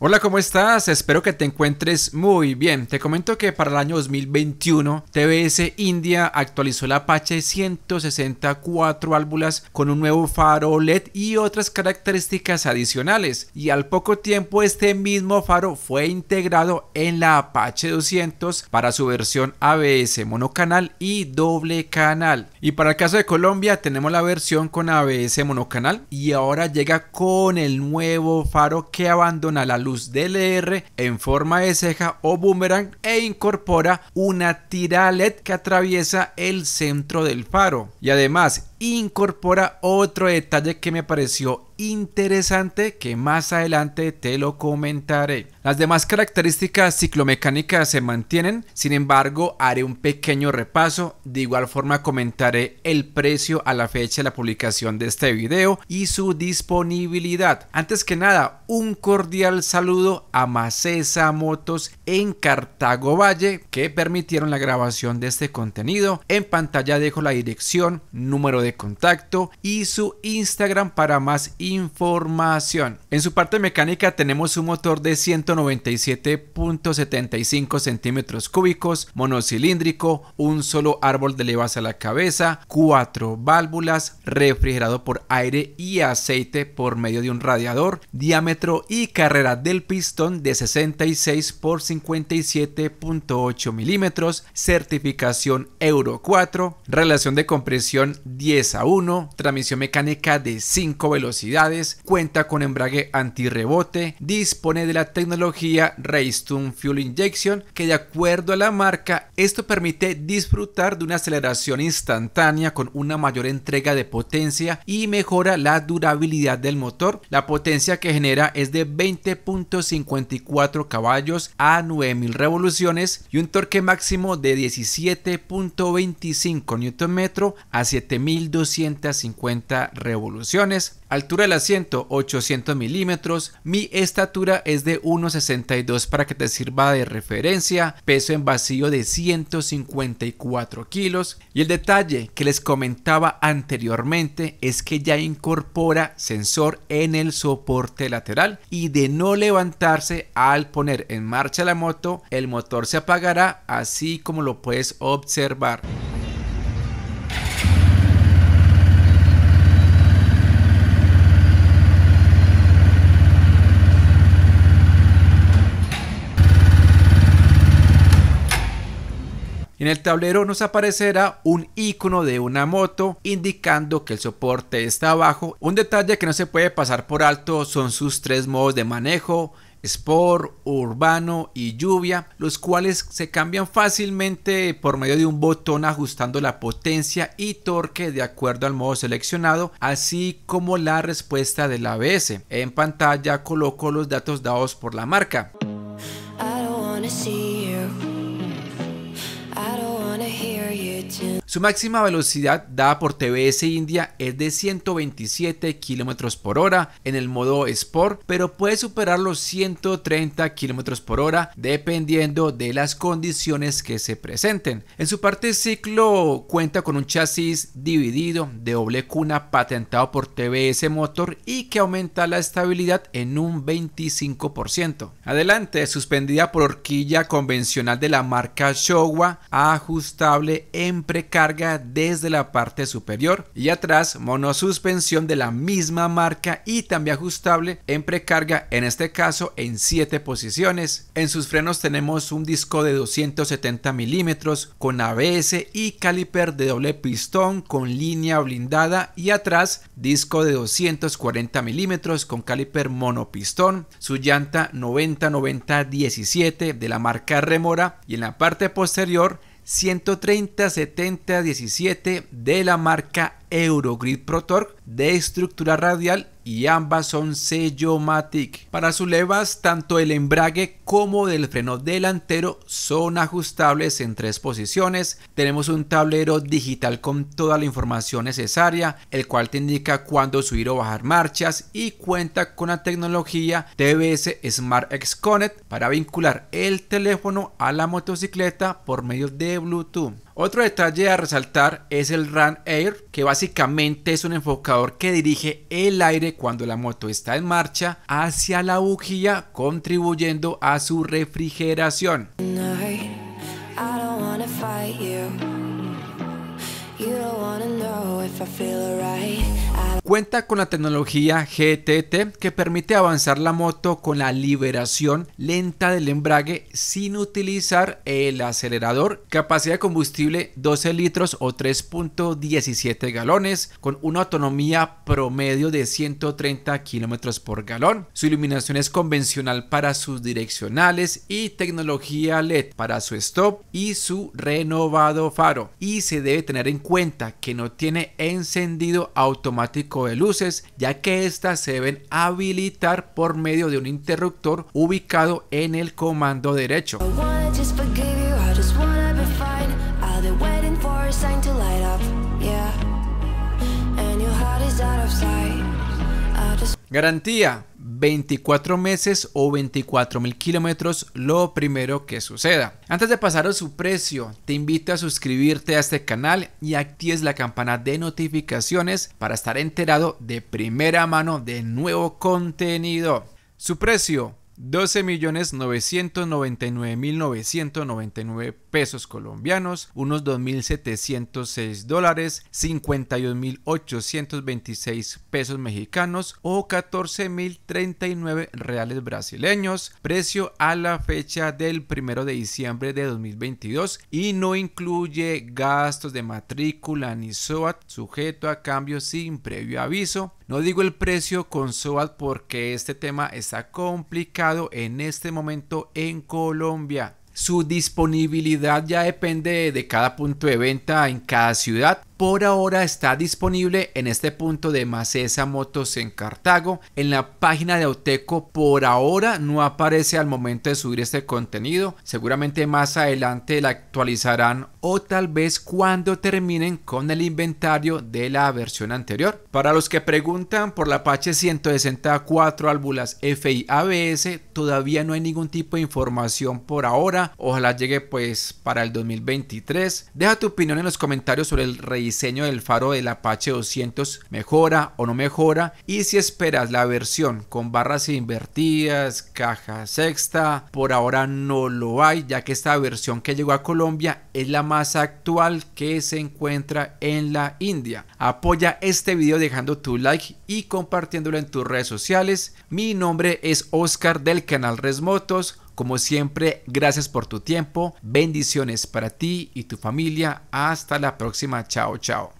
Hola, ¿cómo estás? Espero que te encuentres muy bien. Te comento que para el año 2021, TBS India actualizó la Apache 164 válvulas con un nuevo faro LED y otras características adicionales. Y al poco tiempo este mismo faro fue integrado en la Apache 200 para su versión ABS monocanal y doble canal. Y para el caso de Colombia tenemos la versión con ABS monocanal y ahora llega con el nuevo faro que abandona la luz luz DLR en forma de ceja o boomerang e incorpora una tira LED que atraviesa el centro del faro. Y además incorpora otro detalle que me pareció interesante que más adelante te lo comentaré. Las demás características ciclomecánicas se mantienen, sin embargo haré un pequeño repaso, de igual forma comentaré el precio a la fecha de la publicación de este video y su disponibilidad. Antes que nada, un cordial saludo a Macesa Motos en Cartago Valle que permitieron la grabación de este contenido. En pantalla dejo la dirección, número de contacto y su Instagram para más información. En su parte mecánica tenemos un motor de 197.75 centímetros cúbicos, monocilíndrico, un solo árbol de levas a la cabeza, cuatro válvulas, refrigerado por aire y aceite por medio de un radiador, diámetro y carrera del pistón de 66 por 57.8 milímetros, certificación Euro 4, relación de compresión 10 a 1, transmisión mecánica de 5 velocidades, cuenta con embrague antirrebote, dispone de la tecnología Raystone Fuel Injection que de acuerdo a la marca esto permite disfrutar de una aceleración instantánea con una mayor entrega de potencia y mejora la durabilidad del motor. La potencia que genera es de 20.54 caballos a 9000 revoluciones y un torque máximo de 17.25 Nm a 7000 250 revoluciones. Altura del asiento 800 milímetros. Mi estatura es de 1,62 para que te sirva de referencia. Peso en vacío de 154 kilos. Y el detalle que les comentaba anteriormente es que ya incorpora sensor en el soporte lateral y de no levantarse al poner en marcha la moto, el motor se apagará así como lo puedes observar. En el tablero nos aparecerá un icono de una moto indicando que el soporte está abajo. Un detalle que no se puede pasar por alto son sus tres modos de manejo, Sport, Urbano y Lluvia, los cuales se cambian fácilmente por medio de un botón ajustando la potencia y torque de acuerdo al modo seleccionado, así como la respuesta del ABS. En pantalla coloco los datos dados por la marca. Su máxima velocidad dada por TBS India es de 127 km por hora en el modo Sport, pero puede superar los 130 km por hora dependiendo de las condiciones que se presenten. En su parte ciclo cuenta con un chasis dividido de doble cuna patentado por TBS Motor y que aumenta la estabilidad en un 25%. Adelante, suspendida por horquilla convencional de la marca Showa, ajustable en precario carga desde la parte superior y atrás monosuspensión de la misma marca y también ajustable en precarga en este caso en 7 posiciones. En sus frenos tenemos un disco de 270 milímetros con ABS y caliper de doble pistón con línea blindada y atrás disco de 240 milímetros con caliper monopistón, su llanta 90-90-17 de la marca Remora y en la parte posterior 130 70 17 de la marca Eurogrid Protorque de estructura radial y ambas son Sellomatic. Para sus levas, tanto el embrague como del freno delantero son ajustables en tres posiciones. Tenemos un tablero digital con toda la información necesaria, el cual te indica cuándo subir o bajar marchas y cuenta con la tecnología TBS Smart X Connect para vincular el teléfono a la motocicleta por medio de Bluetooth. Otro detalle a resaltar es el Run Air, que básicamente es un enfocador que dirige el aire cuando la moto está en marcha hacia la bujía, contribuyendo a su refrigeración. Cuenta con la tecnología GTT que permite avanzar la moto con la liberación lenta del embrague sin utilizar el acelerador. Capacidad de combustible 12 litros o 3.17 galones con una autonomía promedio de 130 kilómetros por galón. Su iluminación es convencional para sus direccionales y tecnología LED para su stop y su renovado faro. Y se debe tener en cuenta que no tiene encendido automático de luces, ya que éstas se deben habilitar por medio de un interruptor ubicado en el comando derecho. Garantía. 24 meses o 24 mil kilómetros lo primero que suceda. Antes de pasar a su precio, te invito a suscribirte a este canal y actives la campana de notificaciones para estar enterado de primera mano de nuevo contenido. Su precio 12.999.999 pesos colombianos, unos 2.706 dólares, 51.826 pesos mexicanos o 14.039 reales brasileños, precio a la fecha del 1 de diciembre de 2022 y no incluye gastos de matrícula ni SOAT sujeto a cambios sin previo aviso no digo el precio con SOAT porque este tema está complicado en este momento en Colombia. Su disponibilidad ya depende de cada punto de venta en cada ciudad por ahora está disponible en este punto de Macesa Motos en Cartago. En la página de Auteco por ahora no aparece al momento de subir este contenido. Seguramente más adelante la actualizarán o tal vez cuando terminen con el inventario de la versión anterior. Para los que preguntan por la Apache 164 válvulas FI ABS, todavía no hay ningún tipo de información por ahora. Ojalá llegue pues para el 2023. Deja tu opinión en los comentarios sobre el rey diseño del faro del Apache 200 mejora o no mejora y si esperas la versión con barras invertidas, caja sexta, por ahora no lo hay ya que esta versión que llegó a Colombia es la más actual que se encuentra en la India. Apoya este video dejando tu like y compartiéndolo en tus redes sociales. Mi nombre es Oscar del canal Resmotos. Como siempre, gracias por tu tiempo, bendiciones para ti y tu familia. Hasta la próxima, chao, chao.